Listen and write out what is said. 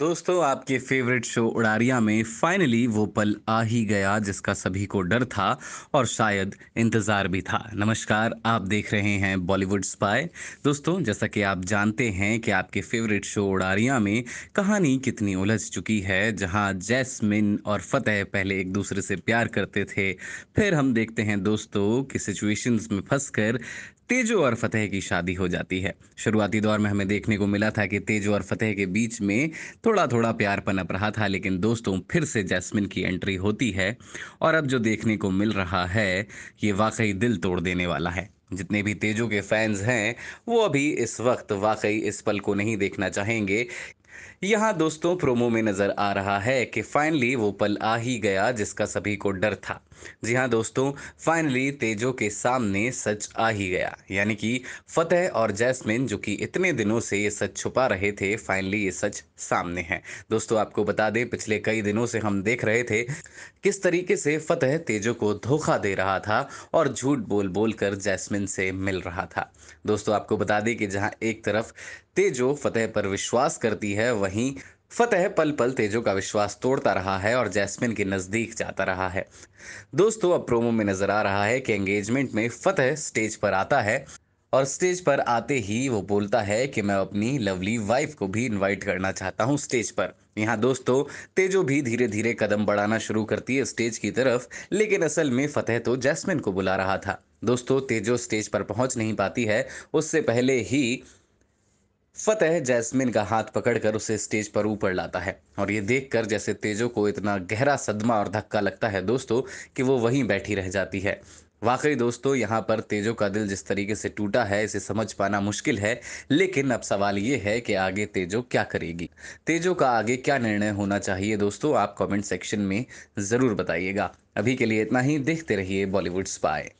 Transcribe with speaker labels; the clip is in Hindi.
Speaker 1: दोस्तों आपके फेवरेट शो उड़ारिया में फाइनली वो पल आ ही गया जिसका सभी को डर था और शायद इंतज़ार भी था नमस्कार आप देख रहे हैं बॉलीवुड स्पाई दोस्तों जैसा कि आप जानते हैं कि आपके फेवरेट शो उड़ारिया में कहानी कितनी उलझ चुकी है जहां जैस्मिन और फतेह पहले एक दूसरे से प्यार करते थे फिर हम देखते हैं दोस्तों कि सिचुएशंस में फंस तेजो और फतेह की शादी हो जाती है शुरुआती दौर में हमें देखने को मिला था कि तेजो और फतेह के बीच में थोड़ा थोड़ा प्यार पनप रहा था लेकिन दोस्तों फिर से जैस्मिन की एंट्री होती है और अब जो देखने को मिल रहा है ये वाकई दिल तोड़ देने वाला है जितने भी तेजो के फैंस हैं वो अभी इस वक्त वाकई इस पल को नहीं देखना चाहेंगे यहाँ दोस्तों प्रोमो में नज़र आ रहा है कि फाइनली वो पल आ ही गया जिसका सभी को डर था जी हाँ दोस्तों फाइनली तेजो के सामने सच आ ही गया यानी कि फतेह और जैस्मिन जो कि इतने दिनों से ये सच छुपा रहे थे फाइनली ये सच सामने है दोस्तों आपको बता दें पिछले कई दिनों से हम देख रहे थे किस तरीके से फतेह तेजो को धोखा दे रहा था और झूठ बोल बोल कर जैस्मिन से मिल रहा था दोस्तों आपको बता दें कि जहाँ एक तरफ तेजो फतेह पर विश्वास करती है है वहीं फतेह पल पल तेजो का विश्वास तोड़ता रहा है और जैस्मिन के नज़दीक जाता रहा है दोस्तों अब प्रोमो में नज़र आ रहा है कि एंगेजमेंट में फतेह स्टेज पर आता है और स्टेज पर आते ही वो बोलता है कि मैं अपनी लवली वाइफ को भी इनवाइट करना चाहता हूँ स्टेज पर यहाँ दोस्तों तेजो भी धीरे धीरे कदम बढ़ाना शुरू करती है स्टेज की तरफ लेकिन असल में फतेह तो जैस्मिन को बुला रहा था दोस्तों तेजो स्टेज पर पहुंच नहीं पाती है उससे पहले ही फतेह जैस्मिन का हाथ पकड़कर उसे स्टेज पर ऊपर लाता है और ये देखकर जैसे तेजो को इतना गहरा सदमा और धक्का लगता है दोस्तों कि वो वहीं बैठी रह जाती है वाकई दोस्तों यहाँ पर तेजो का दिल जिस तरीके से टूटा है इसे समझ पाना मुश्किल है लेकिन अब सवाल ये है कि आगे तेजो क्या करेगी तेजो का आगे क्या निर्णय होना चाहिए दोस्तों आप कमेंट सेक्शन में ज़रूर बताइएगा अभी के लिए इतना ही देखते रहिए बॉलीवुड स्पाई